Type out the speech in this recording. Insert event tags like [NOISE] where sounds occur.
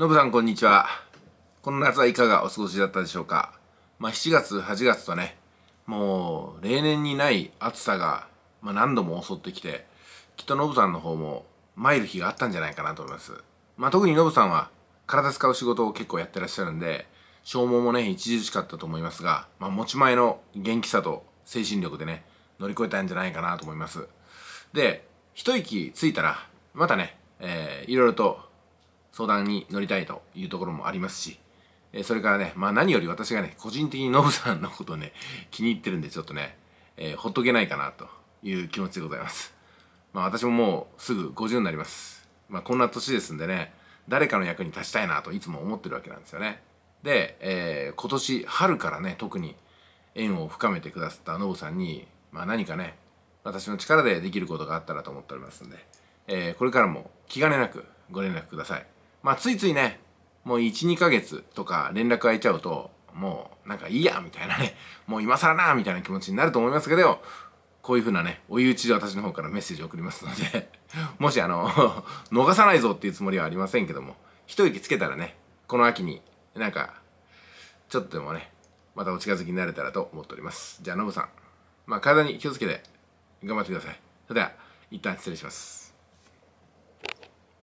のぶさんこんにちは。この夏はいかがお過ごしだったでしょうか。まあ7月、8月とね、もう例年にない暑さが、まあ、何度も襲ってきて、きっとのぶさんの方も参る日があったんじゃないかなと思います。まあ特にのぶさんは体使う仕事を結構やってらっしゃるんで、消耗もね、著しかったと思いますが、まあ持ち前の元気さと精神力でね、乗り越えたんじゃないかなと思います。で、一息ついたら、またね、えー、いろいろと相談に乗りたいというところもありますし、えそれからね、まあ何より私がね、個人的にノブさんのことをね、気に入ってるんでちょっとね、えー、ほっとけないかなという気持ちでございます。まあ私ももうすぐ50になります。まあこんな年ですんでね、誰かの役に立ちたいなといつも思ってるわけなんですよね。で、えー、今年春からね、特に縁を深めてくださったノブさんに、まあ何かね、私の力でできることがあったらと思っておりますんで、えー、これからも気兼ねなくご連絡ください。まあついついね、もう1、2ヶ月とか連絡空いちゃうと、もうなんかいいやみたいなね、[LAUGHS] もう今更なみたいな気持ちになると思いますけど、こういう風なね、追い打ちで私の方からメッセージを送りますので [LAUGHS] もしあの [LAUGHS] 逃さないぞっていうつもりはありませんけども、一息つけたらね、この秋になんか、ちょっとでもね、またお近づきになれたらと思っております。じゃあ、ノブさん、まあ体に気をつけて頑張ってください。それでは、一旦失礼します。